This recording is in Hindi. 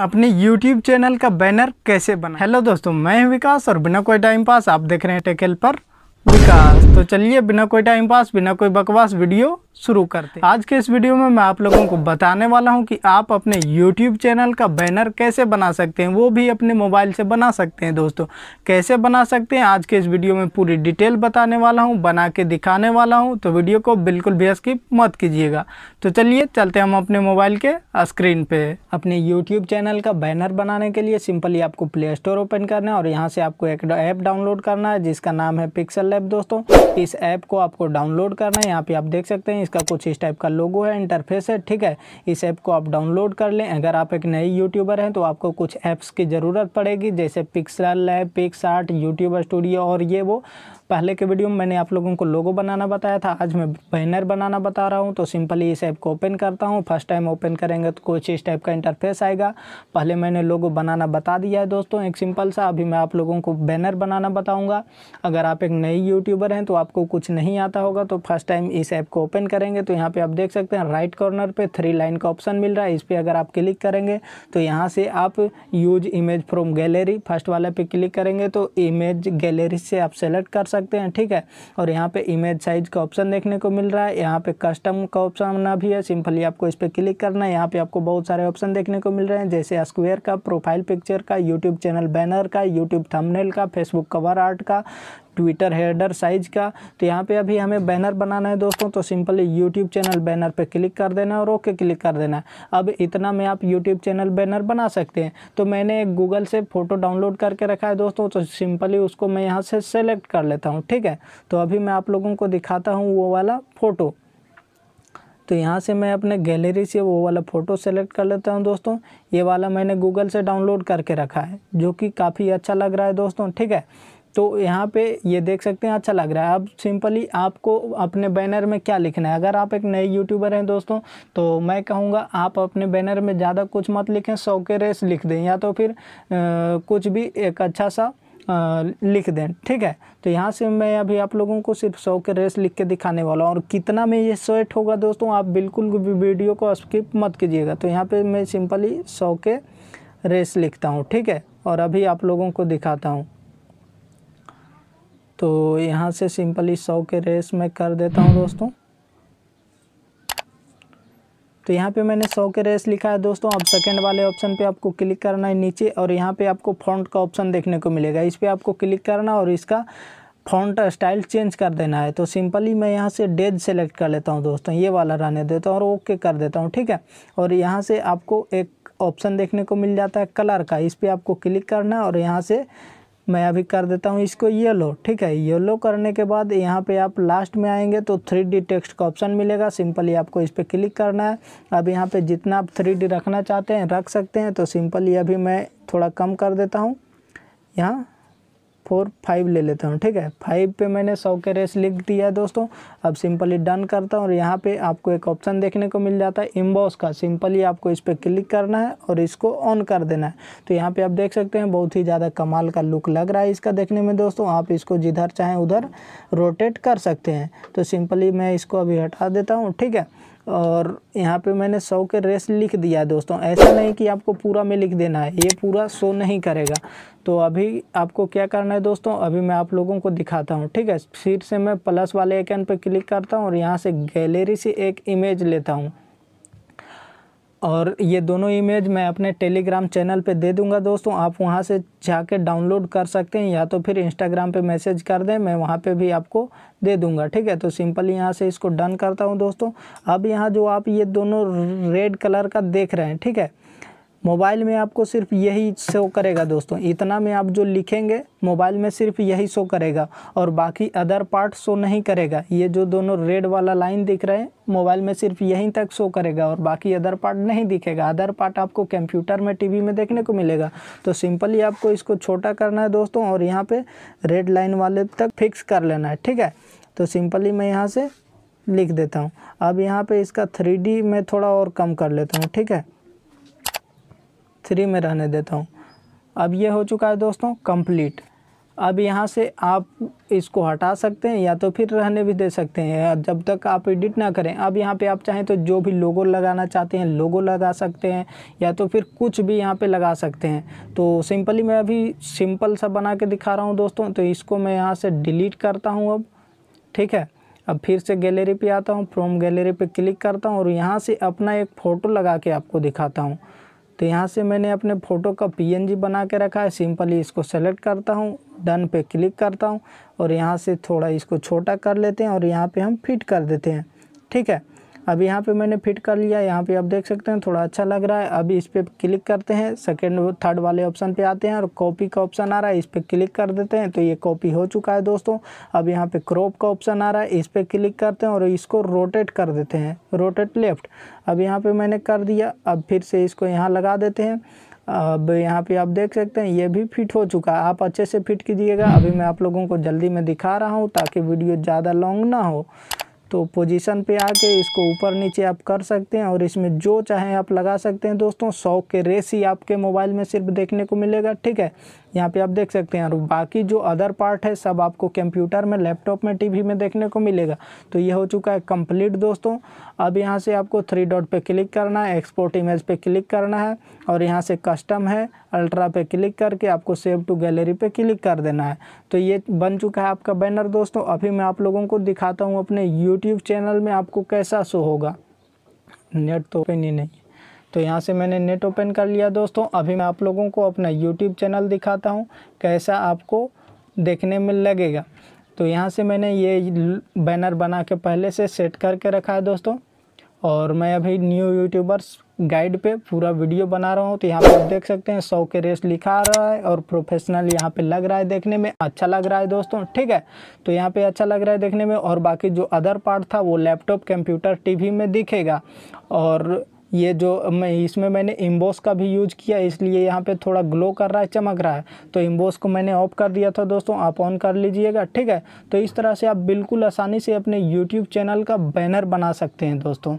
अपने YouTube चैनल का बैनर कैसे बना हेलो दोस्तों मैं विकास और बिना कोई टाइम पास आप देख रहे हैं टेकल पर विकास तो चलिए बिना कोई टाइम पास बिना कोई बकवास वीडियो शुरू करते आज के इस वीडियो में मैं आप लोगों को बताने वाला हूं कि आप अपने YouTube चैनल का बैनर कैसे बना सकते हैं वो भी अपने मोबाइल से बना सकते हैं दोस्तों कैसे बना सकते हैं आज के इस वीडियो में पूरी डिटेल बताने वाला हूं बना के दिखाने वाला हूं तो वीडियो को बिल्कुल भी स्किप मत कीजिएगा तो चलिए चलते हम अपने मोबाइल के स्क्रीन पे अपने यूट्यूब चैनल का बैनर बनाने के लिए सिंपली आपको प्ले स्टोर ओपन करना है और यहाँ से आपको एक ऐप डाउनलोड करना है जिसका नाम है पिक्सल ऐप दोस्तों इस ऐप को आपको डाउनलोड करना है यहाँ पे आप देख सकते हैं इसका कुछ इस टाइप का लोगो है इंटरफेस है ठीक है इस ऐप को आप डाउनलोड कर लें अगर आप एक नए यूट्यूबर हैं तो आपको कुछ ऐप्स की ज़रूरत पड़ेगी जैसे pixel lab pics YouTuber studio और ये वो पहले के वीडियो में मैंने आप लोगों को लोगो बनाना बताया था आज मैं बैनर बनाना बता रहा हूँ तो सिंपली इस ऐप को ओपन करता हूँ फर्स्ट टाइम ओपन करेंगे तो कुछ इस टाइप का इंटरफेस आएगा पहले मैंने लोगो बनाना बता दिया है दोस्तों एक सिंपल सा अभी मैं आप लोगों को बैनर बनाना बताऊँगा अगर आप एक नई यूट्यूबर हैं तो आपको कुछ नहीं आता होगा तो फर्स्ट टाइम इस ऐप को ओपन करेंगे तो यहाँ पर आप देख सकते हैं राइट कॉर्नर पर थ्री लाइन का ऑप्शन मिल रहा है इस पर अगर आप क्लिक करेंगे तो यहाँ से आप use image from gallery first वाले पे क्लिक करेंगे तो इमेज गैलरी से आप सेलेक्ट कर सकते सकते हैं ठीक है और यहाँ पे इमेज साइज का ऑप्शन देखने को मिल रहा है यहाँ पे कस्टम का ऑप्शन ना भी है सिंपली आपको इस पर क्लिक करना है यहाँ पे आपको बहुत सारे ऑप्शन देखने को मिल रहे हैं जैसे स्क्वेयर का प्रोफाइल पिक्चर का यूट्यूब चैनल बैनर का यूट्यूब थमनेल का फेसबुक कवर आर्ट का ट्विटर हेडर साइज का तो यहाँ पे अभी हमें बैनर बनाना है दोस्तों तो सिंपली यूट्यूब चैनल बैनर पे क्लिक कर देना है और ओके क्लिक कर देना है अब इतना में आप यूट्यूब चैनल बैनर बना सकते हैं तो मैंने गूगल से फ़ोटो डाउनलोड करके रखा है दोस्तों तो सिंपली उसको मैं यहाँ से सेलेक्ट कर लेता हूँ देता हूँ ठीक है तो अभी मैं आप लोगों को दिखाता हूँ वो वाला फ़ोटो तो यहाँ से मैं अपने गैलरी से वो वाला फ़ोटो सेलेक्ट कर लेता हूँ दोस्तों ये वाला मैंने गूगल से डाउनलोड करके रखा है जो कि काफ़ी अच्छा लग रहा है दोस्तों ठीक है तो यहाँ पे ये देख सकते हैं अच्छा लग रहा है अब सिंपली आपको अपने बैनर में क्या लिखना है अगर आप एक नए यूट्यूबर हैं दोस्तों तो मैं कहूँगा आप अपने बैनर में ज़्यादा कुछ मत लिखें सौ के रेस लिख दें या तो फिर आ, कुछ भी एक अच्छा सा लिख दें ठीक है तो यहाँ से मैं अभी आप लोगों को सिर्फ सौ के रेस लिख के दिखाने वाला हूँ और कितना में ये सेट होगा दोस्तों आप बिल्कुल भी वीडियो को स्किप मत कीजिएगा तो यहाँ पे मैं सिंपली सौ के रेस लिखता हूँ ठीक है और अभी आप लोगों को दिखाता हूँ तो यहाँ से सिंपली सौ के रेस में कर देता हूँ दोस्तों तो यहाँ पे मैंने सौ के रेस लिखा है दोस्तों अब सेकंड वाले ऑप्शन पे आपको क्लिक करना है नीचे और यहाँ पे आपको फ्रंट का ऑप्शन देखने को मिलेगा इस पर आपको क्लिक करना और इसका फॉन्ट स्टाइल चेंज कर देना है तो सिंपली मैं यहाँ से डेज सेलेक्ट कर लेता हूँ दोस्तों ये वाला रहने देता हूँ और ओके कर देता हूँ ठीक है और यहाँ से आपको एक ऑप्शन देखने को मिल जाता है कलर का इस पर आपको क्लिक करना है और यहाँ से मैं अभी कर देता हूँ इसको येलो ठीक है येलो करने के बाद यहाँ पे आप लास्ट में आएंगे तो थ्री डी टेक्स्ट का ऑप्शन मिलेगा सिंपली आपको इस पर क्लिक करना है अब यहाँ पे जितना आप थ्री डी रखना चाहते हैं रख सकते हैं तो सिंपली अभी मैं थोड़ा कम कर देता हूँ यहाँ फोर फाइव ले लेता हूँ ठीक है फाइव पे मैंने सौ के रेस लिख दिया है दोस्तों अब सिंपली डन करता हूँ और यहाँ पे आपको एक ऑप्शन देखने को मिल जाता है इम्बॉस का सिंपली आपको इस पर क्लिक करना है और इसको ऑन कर देना है तो यहाँ पे आप देख सकते हैं बहुत ही ज़्यादा कमाल का लुक लग रहा है इसका देखने में दोस्तों आप इसको जिधर चाहें उधर रोटेट कर सकते हैं तो सिंपली मैं इसको अभी हटा देता हूँ ठीक है और यहाँ पे मैंने सौ के रेस लिख दिया दोस्तों ऐसा नहीं कि आपको पूरा में लिख देना है ये पूरा शो नहीं करेगा तो अभी आपको क्या करना है दोस्तों अभी मैं आप लोगों को दिखाता हूँ ठीक है फिर से मैं प्लस वाले आइकन पर क्लिक करता हूँ और यहाँ से गैलरी से एक इमेज लेता हूँ और ये दोनों इमेज मैं अपने टेलीग्राम चैनल पे दे दूंगा दोस्तों आप वहाँ से जाके डाउनलोड कर सकते हैं या तो फिर इंस्टाग्राम पे मैसेज कर दें मैं वहाँ पे भी आपको दे दूंगा ठीक है तो सिंपल यहाँ से इसको डन करता हूँ दोस्तों अब यहाँ जो आप ये दोनों रेड कलर का देख रहे हैं ठीक है मोबाइल में आपको सिर्फ यही शो करेगा दोस्तों इतना में आप जो लिखेंगे मोबाइल में सिर्फ यही शो करेगा और बाकी अदर पार्ट शो नहीं करेगा ये जो दोनों रेड वाला लाइन दिख रहे हैं मोबाइल में सिर्फ यहीं तक शो करेगा और बाकी अदर पार्ट नहीं दिखेगा अदर पार्ट आपको कंप्यूटर में टीवी में देखने को मिलेगा तो सिंपली आपको इसको छोटा करना है दोस्तों और यहाँ पर रेड लाइन वाले तक फिक्स कर लेना है ठीक है तो सिंपली मैं यहाँ से लिख देता हूँ अब यहाँ पर इसका थ्री में थोड़ा और कम कर लेता हूँ ठीक है थ्री में रहने देता हूँ अब ये हो चुका है दोस्तों कंप्लीट अब यहाँ से आप इसको हटा सकते हैं या तो फिर रहने भी दे सकते हैं जब तक आप एडिट ना करें अब यहाँ पे आप चाहें तो जो भी लोगो लगाना चाहते हैं लोगो लगा सकते हैं या तो फिर कुछ भी यहाँ पे लगा सकते हैं तो सिंपली मैं अभी सिंपल सा बना के दिखा रहा हूँ दोस्तों तो इसको मैं यहाँ से डिलीट करता हूँ अब ठीक है अब फिर से गैलरी पर आता हूँ फ्रोम गैलरी पर क्लिक करता हूँ और यहाँ से अपना एक फ़ोटो लगा के आपको दिखाता हूँ तो यहाँ से मैंने अपने फ़ोटो का पीएनजी बना के रखा है सिंपली इसको सेलेक्ट करता हूँ डन पे क्लिक करता हूँ और यहाँ से थोड़ा इसको छोटा कर लेते हैं और यहाँ पे हम फिट कर देते हैं ठीक है अब यहाँ पे मैंने फिट कर लिया यहाँ पे आप देख सकते हैं थोड़ा अच्छा लग रहा है अभी इस पर क्लिक करते हैं सेकेंड थर्ड वाले ऑप्शन पर आते हैं और कॉपी का ऑप्शन आ रहा है इस पर क्लिक कर देते हैं तो ये कॉपी हो चुका है दोस्तों अब यहाँ पे क्रॉप का ऑप्शन आ रहा है इस पर क्लिक करते हैं और इसको रोटेट कर देते हैं रोटेट लेफ्ट अब यहाँ पर मैंने कर दिया अब फिर से इसको यहाँ लगा देते हैं अब यहाँ पे आप देख सकते हैं ये भी फिट हो चुका है आप अच्छे से फिट कीजिएगा अभी मैं आप लोगों को जल्दी में दिखा रहा हूँ ताकि वीडियो ज़्यादा लॉन्ग ना हो तो पोजीशन पे आके इसको ऊपर नीचे आप कर सकते हैं और इसमें जो चाहें आप लगा सकते हैं दोस्तों सौ के रेस ही आपके मोबाइल में सिर्फ देखने को मिलेगा ठीक है यहाँ पे आप देख सकते हैं और बाकी जो अदर पार्ट है सब आपको कंप्यूटर में लैपटॉप में टीवी में देखने को मिलेगा तो ये हो चुका है कंप्लीट दोस्तों अब यहाँ से आपको थ्री डॉट पे क्लिक करना है एक्सपोर्ट इमेज पे क्लिक करना है और यहाँ से कस्टम है अल्ट्रा पे क्लिक करके आपको सेव टू गैलरी पे क्लिक कर देना है तो ये बन चुका है आपका बैनर दोस्तों अभी मैं आप लोगों को दिखाता हूँ अपने यूट्यूब चैनल में आपको कैसा शो होगा नेट तो नहीं नहीं तो यहाँ से मैंने नेट ओपन कर लिया दोस्तों अभी मैं आप लोगों को अपना यूट्यूब चैनल दिखाता हूँ कैसा आपको देखने में लगेगा तो यहाँ से मैंने ये बैनर बना के पहले से सेट करके रखा है दोस्तों और मैं अभी न्यू यूट्यूबर्स गाइड पे पूरा वीडियो बना रहा हूँ तो यहाँ पे आप देख सकते हैं सौ के रेस लिखा रहा है और प्रोफेशनल यहाँ पे लग रहा है देखने में अच्छा लग रहा है दोस्तों ठीक है तो यहाँ पे अच्छा लग रहा है देखने में और बाकी जो अदर पार्ट था वो लैपटॉप कंप्यूटर टीवी में दिखेगा और ये जो मैं इसमें मैंने इम्बोस का भी यूज किया इसलिए यहाँ पे थोड़ा ग्लो कर रहा है चमक रहा है तो इम्बोस को मैंने ऑफ कर दिया था दोस्तों आप ऑन कर लीजिएगा ठीक है तो इस तरह से आप बिल्कुल आसानी से अपने यूट्यूब चैनल का बैनर बना सकते हैं दोस्तों